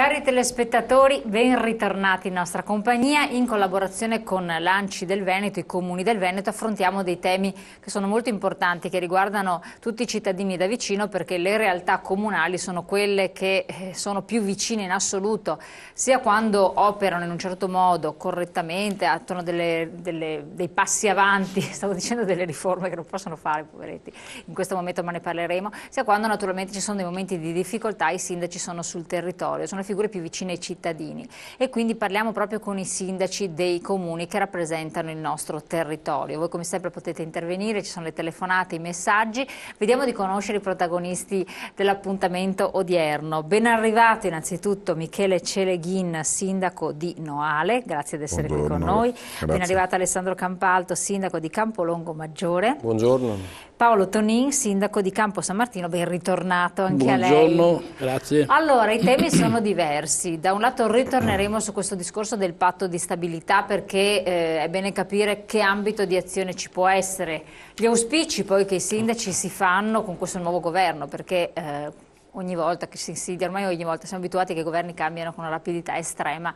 Cari telespettatori, ben ritornati in nostra compagnia. In collaborazione con l'Anci del Veneto, i comuni del Veneto, affrontiamo dei temi che sono molto importanti, che riguardano tutti i cittadini da vicino, perché le realtà comunali sono quelle che eh, sono più vicine in assoluto, sia quando operano in un certo modo, correttamente, attuano delle, delle, dei passi avanti, stavo dicendo delle riforme che non possono fare, poveretti, in questo momento ma ne parleremo, sia quando naturalmente ci sono dei momenti di difficoltà, i sindaci sono sul territorio, sono figure più vicine ai cittadini e quindi parliamo proprio con i sindaci dei comuni che rappresentano il nostro territorio. Voi come sempre potete intervenire, ci sono le telefonate, i messaggi, vediamo di conoscere i protagonisti dell'appuntamento odierno. Ben arrivato innanzitutto Michele Celeghin, sindaco di Noale, grazie di essere Buongiorno. qui con noi. Grazie. Ben arrivato Alessandro Campalto, sindaco di Campolongo Maggiore. Buongiorno. Paolo Tonin, sindaco di Campo San Martino, ben ritornato anche Buongiorno, a lei. Buongiorno, grazie. Allora, i temi sono diversi. Da un lato ritorneremo su questo discorso del patto di stabilità perché eh, è bene capire che ambito di azione ci può essere. Gli auspici poi che i sindaci si fanno con questo nuovo governo perché... Eh, ogni volta che si insidia, ormai ogni volta siamo abituati che i governi cambiano con una rapidità estrema.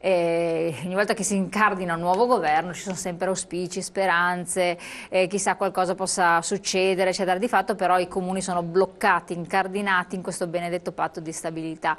E ogni volta che si incardina un nuovo governo ci sono sempre auspici, speranze, eh, chissà qualcosa possa succedere, eccetera. Di fatto però i comuni sono bloccati, incardinati in questo benedetto patto di stabilità.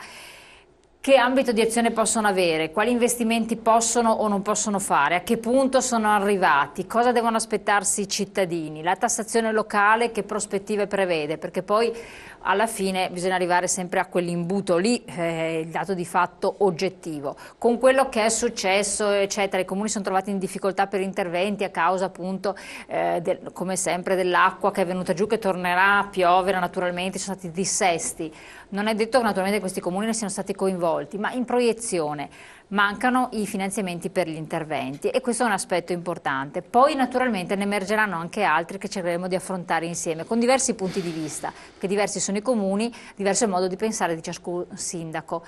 Che ambito di azione possono avere? Quali investimenti possono o non possono fare? A che punto sono arrivati? Cosa devono aspettarsi i cittadini? La tassazione locale che prospettive prevede? Perché poi alla fine bisogna arrivare sempre a quell'imbuto lì, eh, il dato di fatto oggettivo. Con quello che è successo, eccetera, i comuni sono trovati in difficoltà per interventi a causa appunto, eh, del, come sempre, dell'acqua che è venuta giù, che tornerà a piovere naturalmente, ci sono stati dissesti. Non è detto che naturalmente questi comuni ne siano stati coinvolti, ma in proiezione mancano i finanziamenti per gli interventi e questo è un aspetto importante. Poi naturalmente ne emergeranno anche altri che cercheremo di affrontare insieme con diversi punti di vista, perché diversi sono i comuni, diverso è il modo di pensare di ciascun sindaco.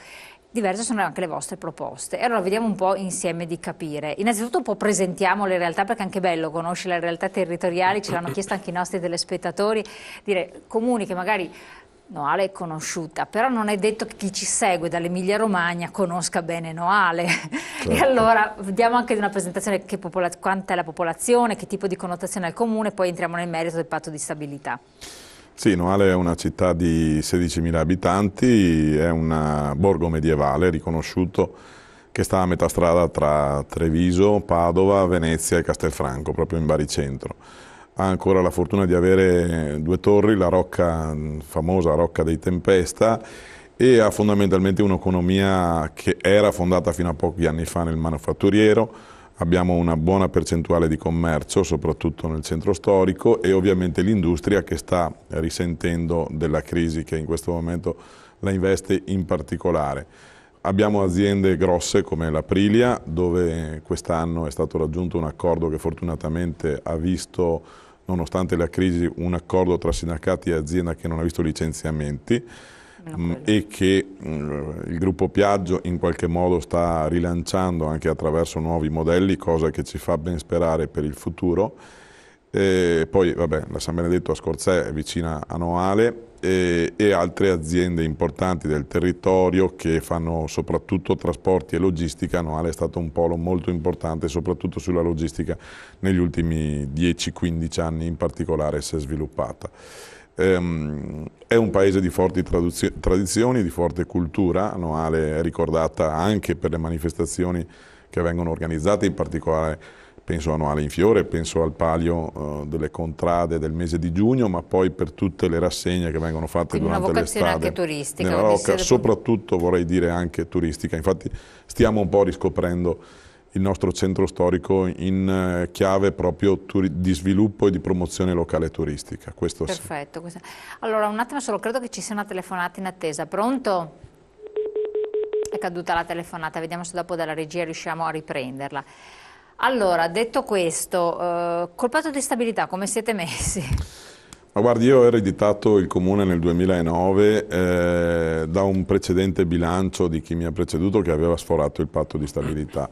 Diverse sono anche le vostre proposte e allora vediamo un po' insieme di capire. Innanzitutto un po' presentiamo le realtà perché è anche bello conoscere le realtà territoriali, ce l'hanno chiesto anche i nostri telespettatori, dire comuni che magari Noale è conosciuta, però non è detto che chi ci segue dall'Emilia Romagna conosca bene Noale. Certo. e allora diamo anche una presentazione che quanta è la popolazione, che tipo di connotazione ha il comune, poi entriamo nel merito del patto di stabilità. Sì, Noale è una città di 16.000 abitanti, è un borgo medievale riconosciuto che sta a metà strada tra Treviso, Padova, Venezia e Castelfranco, proprio in Baricentro ha ancora la fortuna di avere due torri, la rocca mm, famosa, rocca dei Tempesta, e ha fondamentalmente un'economia che era fondata fino a pochi anni fa nel manufatturiero, abbiamo una buona percentuale di commercio, soprattutto nel centro storico, e ovviamente l'industria che sta risentendo della crisi che in questo momento la investe in particolare. Abbiamo aziende grosse come l'Aprilia dove quest'anno è stato raggiunto un accordo che fortunatamente ha visto, nonostante la crisi, un accordo tra sindacati e azienda che non ha visto licenziamenti mm, e che mh, mm, il gruppo Piaggio in qualche modo sta rilanciando anche attraverso nuovi modelli, cosa che ci fa ben sperare per il futuro e poi vabbè, la San Benedetto a Scorzè è vicina a Noale e, e, altre aziende importanti del territorio che fanno soprattutto trasporti e logistica. Noale è stato un polo molto importante soprattutto sulla logistica negli ultimi 10-15 anni in particolare si è sviluppata. Ehm, è un paese di forti tradizioni, di forte cultura, Noale è ricordata anche per le manifestazioni che vengono organizzate, in particolare penso a Noale in Fiore, penso al palio uh, delle contrade del mese di giugno, ma poi per tutte le rassegne che vengono fatte Quindi durante l'estate. una vocazione anche turistica. Rocca, soprattutto vorrei dire anche turistica. Infatti stiamo un po' riscoprendo il nostro centro storico in eh, chiave proprio di sviluppo e di promozione locale turistica. Questo Perfetto. Sì. Allora, un attimo solo, credo che ci sia una telefonata in attesa. Pronto? È caduta la telefonata, vediamo se dopo dalla regia riusciamo a riprenderla. Allora, detto questo, eh, col patto di stabilità come siete messi? Ma guardi, io ho ereditato il comune nel 2009 eh, da un precedente bilancio di chi mi ha preceduto che aveva sforato il patto di stabilità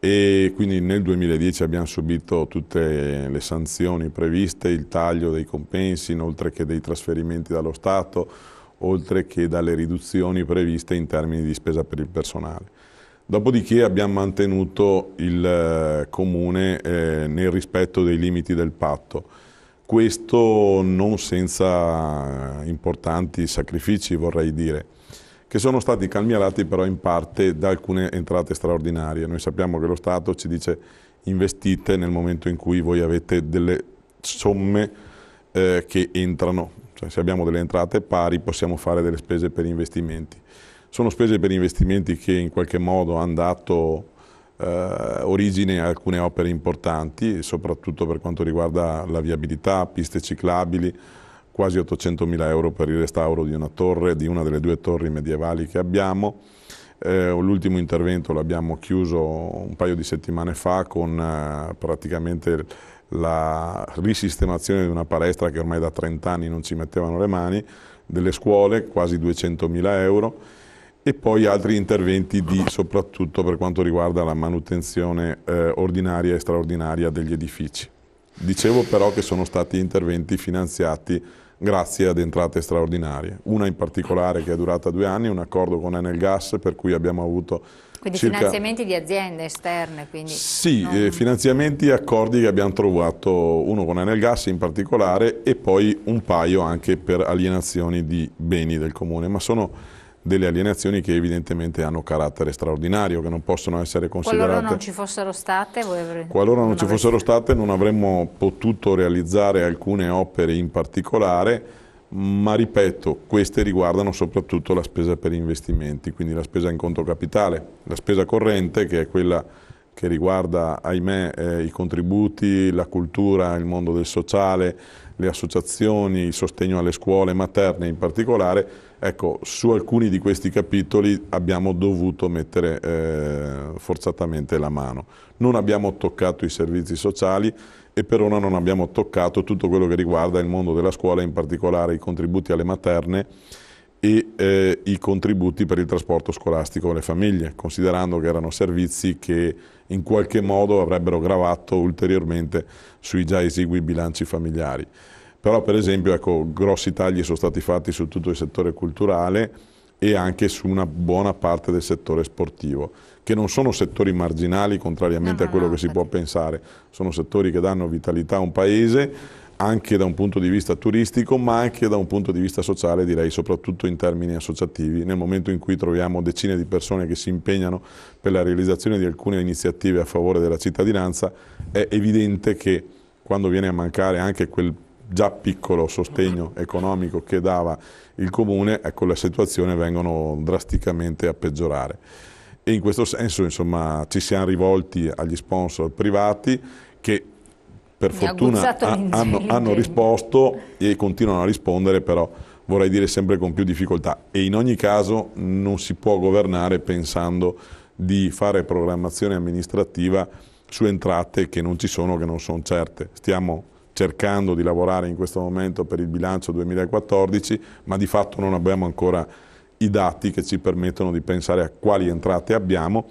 e quindi nel 2010 abbiamo subito tutte le sanzioni previste, il taglio dei compensi, oltre che dei trasferimenti dallo Stato, oltre che dalle riduzioni previste in termini di spesa per il personale. Dopodiché abbiamo mantenuto il eh, comune eh, nel rispetto dei limiti del patto. Questo non senza importanti sacrifici, vorrei dire, che sono stati calmierati però in parte da alcune entrate straordinarie. Noi sappiamo che lo Stato ci dice investite nel momento in cui voi avete delle somme eh, che entrano. Cioè, se abbiamo delle entrate pari possiamo fare delle spese per investimenti sono spese per investimenti che in qualche modo hanno dato eh, origine a alcune opere importanti, soprattutto per quanto riguarda la viabilità, piste ciclabili, quasi 800 mila euro per il restauro di una torre, di una delle due torri medievali che abbiamo. Eh, L'ultimo intervento l'abbiamo chiuso un paio di settimane fa con eh, praticamente la risistemazione di una palestra che ormai da 30 anni non ci mettevano le mani, delle scuole quasi 200 mila euro e poi altri interventi di, soprattutto per quanto riguarda la manutenzione eh, ordinaria e straordinaria degli edifici. Dicevo però che sono stati interventi finanziati grazie ad entrate straordinarie. Una in particolare che è durata due anni, un accordo con Enel Gas per cui abbiamo avuto... Quindi circa... finanziamenti di aziende esterne? sì, non... eh, finanziamenti e accordi che abbiamo trovato, uno con Enel Gas in particolare e poi un paio anche per alienazioni di beni del comune, ma sono delle alienazioni che evidentemente hanno carattere straordinario, che non possono essere considerate. Qualora non ci fossero state, avre... Qualora non, non ci avreste... fossero state non avremmo potuto realizzare alcune opere in particolare, ma ripeto, queste riguardano soprattutto la spesa per investimenti, quindi la spesa in conto capitale, la spesa corrente che è quella che riguarda, ahimè, eh, i contributi, la cultura, il mondo del sociale, le associazioni, il sostegno alle scuole materne in particolare, Ecco, su alcuni di questi capitoli abbiamo dovuto mettere eh, forzatamente la mano. Non abbiamo toccato i servizi sociali e per ora non abbiamo toccato tutto quello che riguarda il mondo della scuola, in particolare i contributi alle materne e eh, i contributi per il trasporto scolastico alle famiglie, considerando che erano servizi che in qualche modo avrebbero gravato ulteriormente sui già esigui bilanci familiari. Però per esempio ecco, grossi tagli sono stati fatti su tutto il settore culturale e anche su una buona parte del settore sportivo, che non sono settori marginali contrariamente no, no, a quello no, che si può pensare, sono settori che danno vitalità a un paese anche da un punto di vista turistico ma anche da un punto di vista sociale direi soprattutto in termini associativi nel momento in cui troviamo decine di persone che si impegnano per la realizzazione di alcune iniziative a favore della cittadinanza è evidente che quando viene a mancare anche quel già piccolo sostegno economico che dava il comune, ecco le situazioni vengono drasticamente a peggiorare. E in questo senso insomma, ci siamo rivolti agli sponsor privati che per Mi fortuna ha, hanno, hanno risposto e continuano a rispondere però vorrei dire sempre con più difficoltà e in ogni caso non si può governare pensando di fare programmazione amministrativa su entrate che non ci sono, che non sono certe. Stiamo cercando di lavorare in questo momento per il bilancio 2014, ma di fatto non abbiamo ancora i dati che ci permettono di pensare a quali entrate abbiamo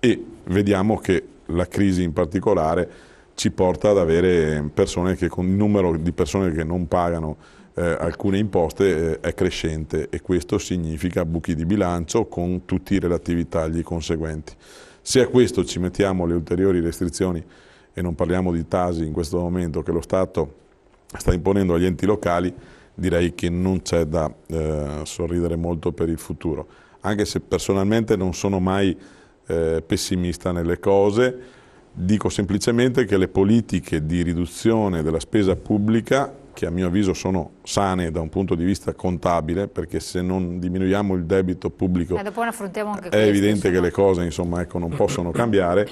e vediamo che la crisi in particolare ci porta ad avere persone che con il numero di persone che non pagano eh, alcune imposte eh, è crescente e questo significa buchi di bilancio con tutti i relativi tagli conseguenti. Se a questo ci mettiamo le ulteriori restrizioni e non parliamo di tasi in questo momento che lo Stato sta imponendo agli enti locali, direi che non c'è da eh, sorridere molto per il futuro, anche se personalmente non sono mai eh, pessimista nelle cose, dico semplicemente che le politiche di riduzione della spesa pubblica, che a mio avviso sono sane da un punto di vista contabile, perché se non diminuiamo il debito pubblico eh, è questo, evidente che no? le cose insomma, ecco, non possono cambiare,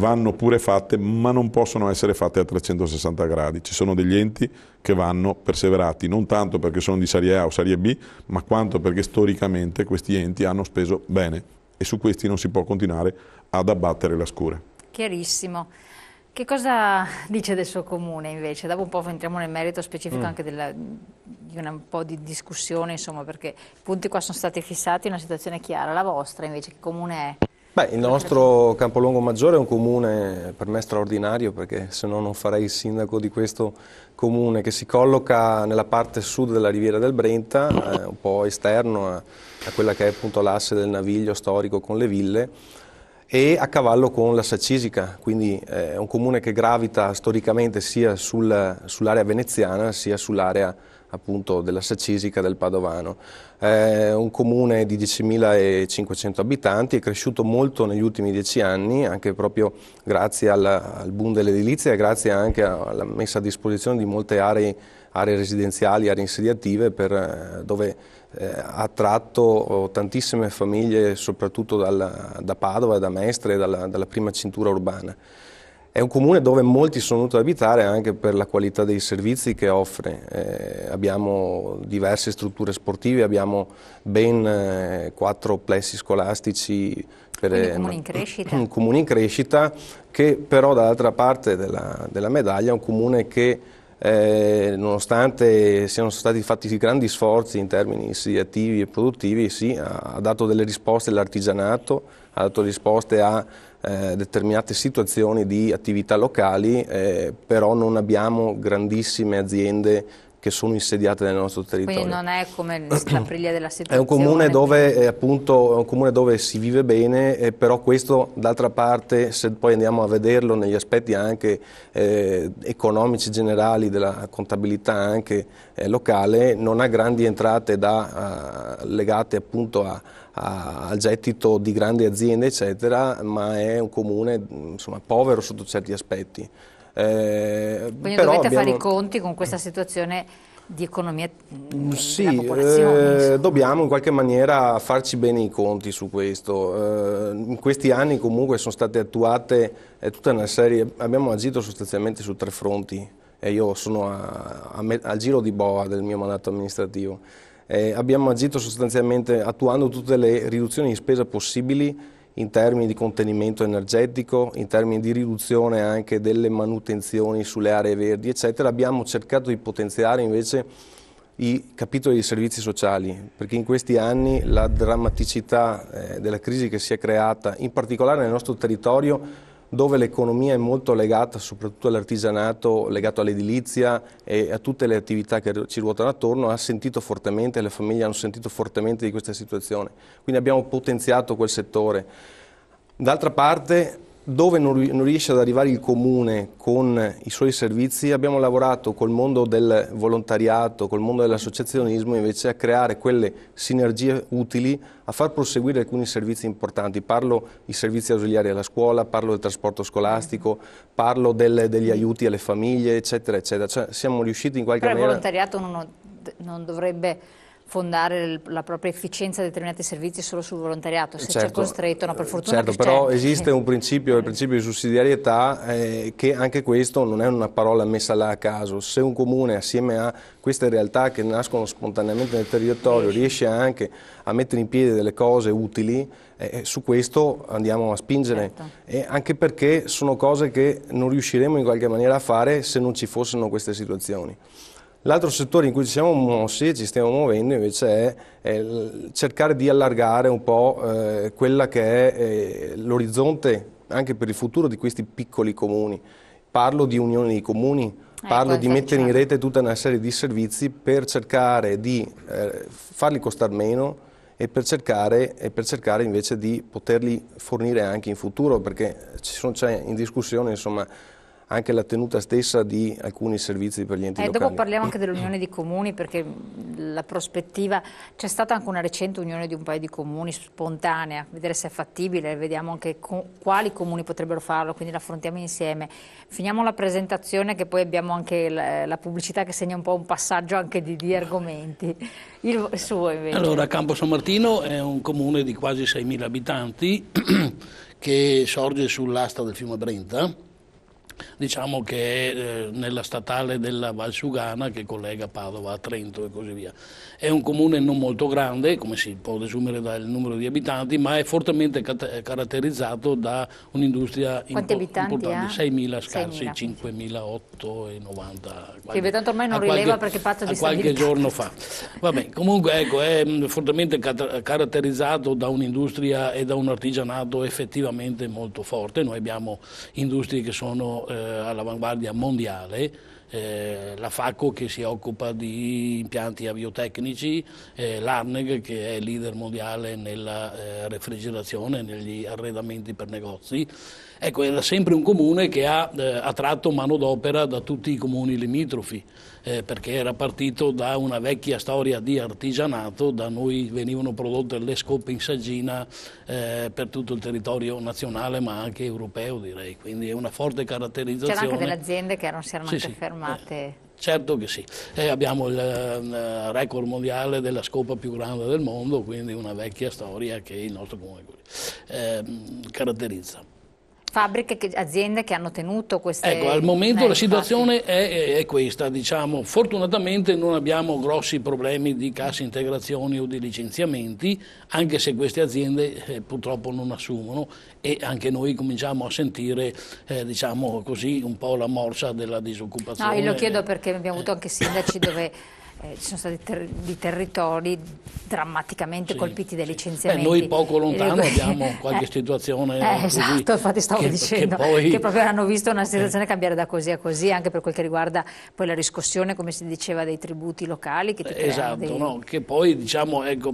vanno pure fatte, ma non possono essere fatte a 360 gradi. Ci sono degli enti che vanno perseverati, non tanto perché sono di serie A o serie B, ma quanto perché storicamente questi enti hanno speso bene e su questi non si può continuare ad abbattere la scure. Chiarissimo. Che cosa dice del suo comune invece? Dopo un po' entriamo nel merito specifico mm. anche della, di una, un po' di discussione, insomma, perché i punti qua sono stati fissati, una situazione chiara. La vostra invece, che comune è? Beh, il nostro Campolongo Maggiore è un comune per me straordinario perché se no non farei il sindaco di questo comune che si colloca nella parte sud della riviera del Brenta, eh, un po' esterno a, a quella che è appunto l'asse del naviglio storico con le ville e a cavallo con la Saccisica, quindi eh, è un comune che gravita storicamente sia sul, sull'area veneziana sia sull'area appunto della Sacisica del Padovano. È un comune di 10.500 abitanti, è cresciuto molto negli ultimi dieci anni, anche proprio grazie al, al boom dell'edilizia e grazie anche alla messa a disposizione di molte aree, aree residenziali, aree insediative per, eh, dove eh, ha attratto oh, tantissime famiglie soprattutto dal, da Padova, da Mestre e dalla, dalla prima cintura urbana. È un comune dove molti sono venuti ad abitare anche per la qualità dei servizi che offre. Eh, abbiamo diverse strutture sportive, abbiamo ben eh, quattro plessi scolastici. Per, Quindi eh, comune in crescita. Un comune in crescita che però dall'altra parte della, della medaglia è un comune che eh, nonostante siano stati fatti grandi sforzi in termini assediativi e produttivi, sì, ha, ha dato delle risposte all'artigianato, ha dato risposte a eh, determinate situazioni di attività locali, eh, però non abbiamo grandissime aziende che sono insediate nel nostro territorio. Quindi non è come la priglia della situazione. È un comune dove, eh, appunto, un comune dove si vive bene, eh, però questo d'altra parte, se poi andiamo a vederlo negli aspetti anche eh, economici generali della contabilità anche eh, locale, non ha grandi entrate da, eh, legate appunto a, al gettito di grandi aziende, eccetera, ma è un comune insomma, povero sotto certi aspetti. Eh, Quindi dovete abbiamo... fare i conti con questa situazione di economia mm, mm, sì, eh, dobbiamo in qualche maniera farci bene i conti su questo. Eh, in questi anni comunque sono state attuate eh, tutta una serie, abbiamo agito sostanzialmente su tre fronti e io sono a, a me, al giro di boa del mio mandato amministrativo. Eh, abbiamo agito sostanzialmente attuando tutte le riduzioni di spesa possibili in termini di contenimento energetico, in termini di riduzione anche delle manutenzioni sulle aree verdi, eccetera. Abbiamo cercato di potenziare invece i capitoli di servizi sociali, perché in questi anni la drammaticità eh, della crisi che si è creata, in particolare nel nostro territorio, dove l'economia è molto legata soprattutto all'artigianato, legato all'edilizia e a tutte le attività che ci ruotano attorno, ha sentito fortemente, le famiglie hanno sentito fortemente di questa situazione. Quindi abbiamo potenziato quel settore. D'altra parte dove non, non riesce ad arrivare il comune con i suoi servizi, abbiamo lavorato col mondo del volontariato, col mondo dell'associazionismo, invece a creare quelle sinergie utili a far proseguire alcuni servizi importanti. Parlo i servizi ausiliari alla scuola, parlo del trasporto scolastico, parlo del, degli aiuti alle famiglie, eccetera, eccetera. Cioè, siamo riusciti in qualche Però maniera... il volontariato non, non dovrebbe fondare la propria efficienza di determinati servizi solo sul volontariato, se certo, c'è costretto, no, per fortuna certo, però esiste un principio, il eh. principio di sussidiarietà, eh, che anche questo non è una parola messa là a caso, se un comune assieme a queste realtà che nascono spontaneamente nel territorio riesce anche a mettere in piedi delle cose utili, eh, eh su questo andiamo a spingere, certo. anche perché sono cose che non riusciremo in qualche maniera a fare se non ci fossero queste situazioni. L'altro settore in cui ci siamo mossi e ci stiamo muovendo invece è, è cercare di allargare un po' eh, quella che è eh, l'orizzonte anche per il futuro di questi piccoli comuni. Parlo di unione di comuni, eh, parlo eh, di mettere in certo. rete tutta una serie di servizi per cercare di eh, farli costare meno, e per, cercare, e per cercare, invece di poterli fornire anche in futuro, perché c'è in discussione insomma, anche la tenuta stessa di alcuni servizi per gli enti eh, locali. Dopo parliamo anche dell'unione di comuni perché la prospettiva, c'è stata anche una recente unione di un paio di comuni spontanea, vedere se è fattibile, vediamo anche co quali comuni potrebbero farlo, quindi la affrontiamo insieme. Finiamo la presentazione che poi abbiamo anche la, la pubblicità che segna un po' un passaggio anche di, di argomenti. il suo invece. Allora Campo San Martino è un comune di quasi 6.000 abitanti che sorge sull'asta del fiume Brenta diciamo che è eh, nella statale della Valsugana che collega Padova a Trento e così via. È un comune non molto grande, come si può desumere dal numero di abitanti, ma è fortemente eh, caratterizzato da un'industria Quanti impo- importante, 6.000 scarsi, 5.890. Che tanto ormai non rileva perché pazzo di qualche giorno fa. Vabbè, comunque ecco, è mm, fortemente cat- caratterizzato da un'industria e da un artigianato effettivamente molto forte. Noi abbiamo industrie che sono eh, all'avanguardia mondiale, eh, la FACO che si occupa di impianti aviotecnici, eh, l'ARNEG che è leader mondiale nella eh, refrigerazione, negli arredamenti per negozi Ecco, era sempre un comune che ha eh, attratto d'opera da tutti i comuni limitrofi, eh, perché era partito da una vecchia storia di artigianato, da noi venivano prodotte le scoppe in saggina eh, per tutto il territorio nazionale ma anche europeo direi, quindi è una forte caratterizzazione. C'erano anche delle aziende che erano, si erano sì, anche sì. fermate. Eh, certo che sì, e eh, abbiamo il eh, record mondiale della scopa più grande del mondo, quindi una vecchia storia che il nostro comune eh, caratterizza fabbriche, che, aziende che hanno tenuto queste... Ecco, al momento eh, la situazione è, è, questa, diciamo, fortunatamente non abbiamo grossi problemi di cassa integrazione o di licenziamenti, anche se queste aziende eh, purtroppo non assumono e anche noi cominciamo a sentire, eh, diciamo così, un po' la morsa della disoccupazione. No, io lo chiedo perché abbiamo eh. avuto anche sindaci dove eh, ci sono stati ter- di territori drammaticamente sì, colpiti dai licenziamenti. Beh, noi poco lontano eh, abbiamo qualche eh, situazione eh, Esatto, infatti stavo che, dicendo che, poi... che, proprio hanno visto una eh. situazione cambiare da così a così, anche per quel che riguarda poi la riscossione, come si diceva, dei tributi locali. Che eh, esatto, dei... no, che poi diciamo, ecco,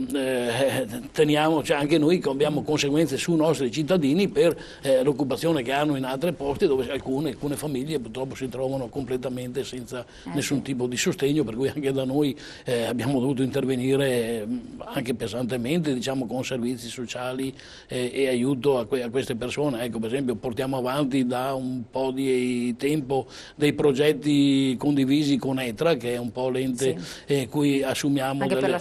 teniamo, cioè anche noi abbiamo conseguenze sui nostri cittadini per l'occupazione che hanno in altre poste dove alcune, alcune famiglie purtroppo si trovano completamente senza nessun sì. tipo di sostegno, per cui anche da noi noi eh, abbiamo dovuto intervenire mm, anche pesantemente diciamo, con servizi sociali eh, e aiuto a, que a, queste persone. Ecco, per esempio portiamo avanti da un po' di tempo dei progetti condivisi con ETRA, che è un po' l'ente sì. eh, cui assumiamo delle,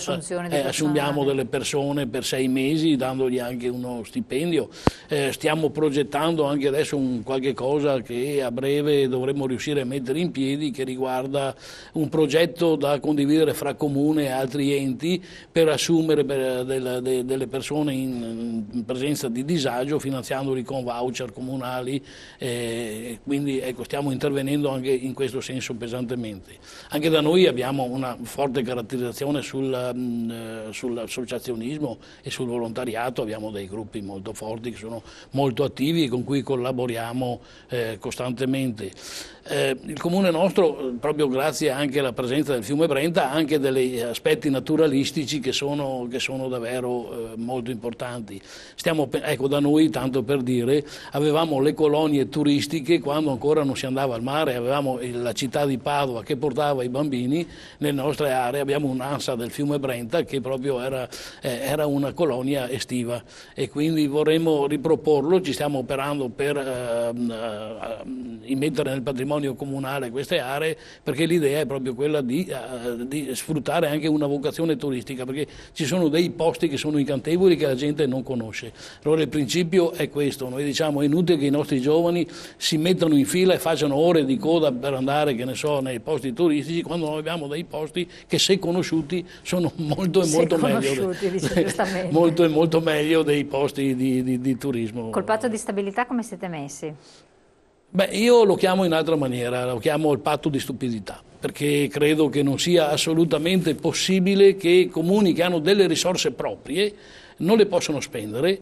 eh, assumiamo delle, persone per sei mesi, dandogli anche uno stipendio. Eh, stiamo progettando anche adesso un qualche cosa che a breve dovremmo riuscire a mettere in piedi che riguarda un progetto da condividere condividere fra comune e altri enti per assumere eh, delle persone in presenza di disagio finanziandoli con voucher comunali, eh, quindi ecco, stiamo intervenendo anche in questo senso pesantemente. Anche da noi abbiamo una forte caratterizzazione sul, mm, eh, sull'associazionismo e sul volontariato, abbiamo dei gruppi molto forti che sono molto attivi e con cui collaboriamo costantemente. il comune nostro, proprio grazie anche alla presenza del fiume Brenta, carità anche degli aspetti naturalistici che sono, che sono davvero eh, molto importanti. Stiamo, ecco, da noi, tanto per dire, avevamo le colonie turistiche quando ancora non si andava al mare, avevamo la città di Padova che portava i bambini nelle nostre aree, abbiamo un'ansa del fiume Brenta che proprio era, eh, era una colonia estiva e quindi vorremmo riproporlo, ci stiamo operando per eh, eh immettere nel patrimonio comunale queste aree perché l'idea è proprio quella di eh, di sfruttare anche una vocazione turistica, perché ci sono dei posti che sono incantevoli che la gente non conosce. Allora il principio è questo, noi diciamo è inutile che i nostri giovani si mettano in fila e facciano ore di coda per andare, che ne so, nei posti turistici, quando noi abbiamo dei posti che se conosciuti sono molto e molto meglio, molto e molto meglio dei posti di, di, di turismo. Col patto di stabilità come siete messi? Beh, io lo chiamo in altra maniera, lo chiamo il patto di stupidità perché credo che non sia assolutamente possibile che comuni che hanno delle risorse proprie non le possono spendere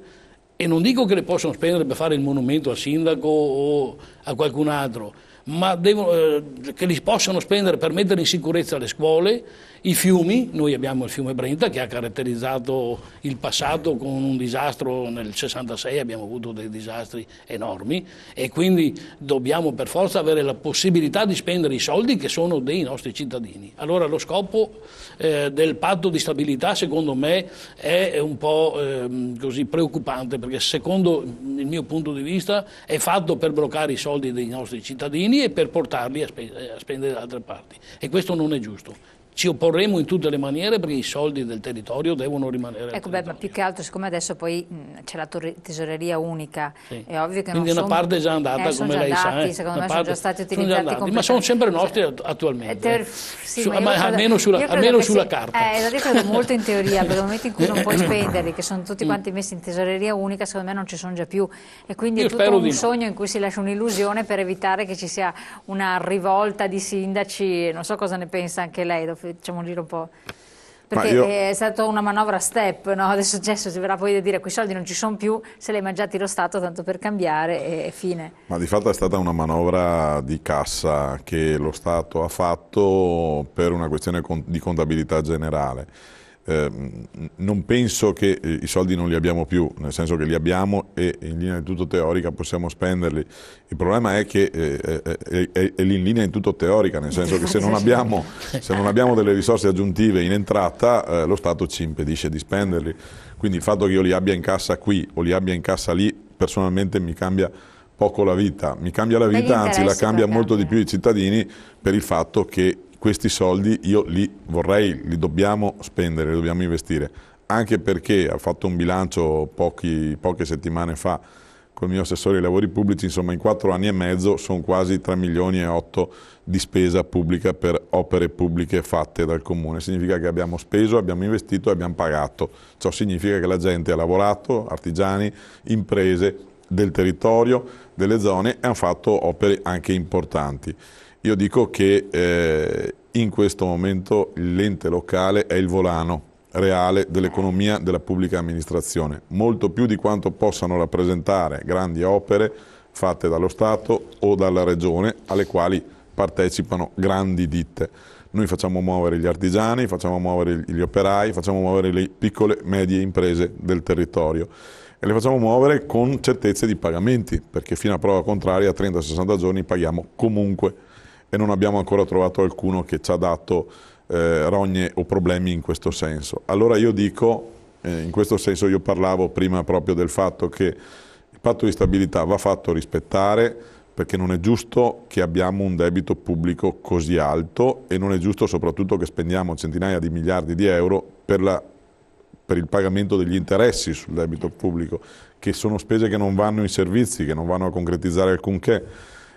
e non dico che le possono spendere per fare il monumento al sindaco o a qualcun altro, ma devono, eh, che li possono spendere per mettere in sicurezza le scuole i fiumi, noi abbiamo il fiume Brenta che ha caratterizzato il passato con un disastro, nel 66 abbiamo avuto dei disastri enormi e quindi dobbiamo per forza avere la possibilità di spendere i soldi che sono dei nostri cittadini. Allora lo scopo eh, del patto di stabilità secondo me è un po' eh, così preoccupante perché secondo il mio punto di vista è fatto per bloccare i soldi dei nostri cittadini e per portarli a, spe a spendere da altre parti e questo non è giusto ci opporremo in tutte le maniere perché i soldi del territorio devono rimanere. Ecco, beh, ma più che altro, siccome adesso poi c'è la tesoreria unica, sì. è ovvio che Quindi non una sono, parte è già andata, eh, come lei andati, sa. Eh. Secondo una me parte, sono già stati utilizzati. Già ma sono sempre nostri cioè, attualmente. Ter, eh, eh. sì, Su, ma credo, almeno sulla, almeno sulla sì, carta. Eh, io credo molto in teoria, perché nel momento in cui non puoi spenderli, che sono tutti mm. quanti messi in tesoreria unica, secondo me non ci sono già più. E quindi io è tutto un no. sogno in cui si lascia un'illusione per evitare che ci sia una rivolta di sindaci, non so cosa ne pensa anche lei, dopo diciamo un giro un po'... Perché io... è stata una manovra step, no? adesso Gesso si verrà poi a dire quei soldi non ci sono più, se li hai mangiati lo Stato tanto per cambiare e fine. Ma di fatto è stata una manovra di cassa che lo Stato ha fatto per una questione di contabilità generale Ehm, non penso che eh, i soldi non li abbiamo più, nel senso che li abbiamo e in linea di tutto teorica possiamo spenderli. Il problema è che eh, eh, eh è, in linea di tutto teorica, nel senso che se non abbiamo, se non abbiamo delle risorse aggiuntive in entrata, eh, lo Stato ci impedisce di spenderli. Quindi il fatto che io li abbia in cassa qui o li abbia in cassa lì, personalmente mi cambia poco la vita, mi cambia la vita, anzi la cambia molto di più i cittadini per il fatto che questi soldi io li vorrei, li dobbiamo spendere, li dobbiamo investire, anche perché ho fatto un bilancio pochi, poche settimane fa con il mio assessore ai lavori pubblici, insomma in quattro anni e mezzo sono quasi 3 milioni e 8 di spesa pubblica per opere pubbliche fatte dal comune. Significa che abbiamo speso, abbiamo investito e abbiamo pagato. Ciò significa che la gente ha lavorato, artigiani, imprese del territorio, delle zone e hanno fatto opere anche importanti. Io dico che eh, in questo momento l'ente locale è il volano reale dell'economia della pubblica amministrazione, molto più di quanto possano rappresentare grandi opere fatte dallo Stato o dalla Regione alle quali partecipano grandi ditte. Noi facciamo muovere gli artigiani, facciamo muovere gli operai, facciamo muovere le piccole e medie imprese del territorio e le facciamo muovere con certezze di pagamenti, perché fino a prova contraria a 30-60 giorni paghiamo comunque e non abbiamo ancora trovato alcuno che ci ha dato eh, rogne o problemi in questo senso. Allora io dico, eh, in questo senso io parlavo prima proprio del fatto che il patto di stabilità va fatto rispettare perché non è giusto che abbiamo un debito pubblico così alto e non è giusto soprattutto che spendiamo centinaia di miliardi di euro per, la, per il pagamento degli interessi sul debito pubblico, che sono spese che non vanno in servizi, che non vanno a concretizzare alcunché.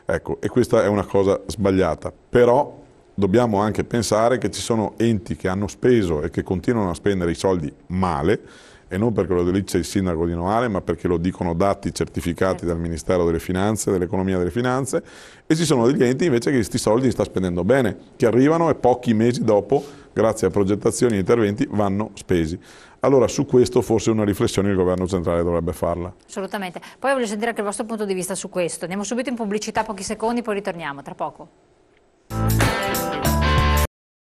Ecco, e questa è una cosa sbagliata. Però dobbiamo anche pensare che ci sono enti che hanno speso e che continuano a spendere i soldi male, e non perché lo dice il sindaco di Noale, ma perché lo dicono dati certificati dal Ministero delle Finanze, dell'Economia e delle Finanze, e ci sono degli enti invece che questi soldi li sta spendendo bene, che arrivano e pochi mesi dopo, grazie a progettazioni e interventi, vanno spesi. Allora su questo forse una riflessione il governo centrale dovrebbe farla. Assolutamente. Poi voglio sentire anche il vostro punto di vista su questo. Andiamo subito in pubblicità pochi secondi, poi ritorniamo tra poco.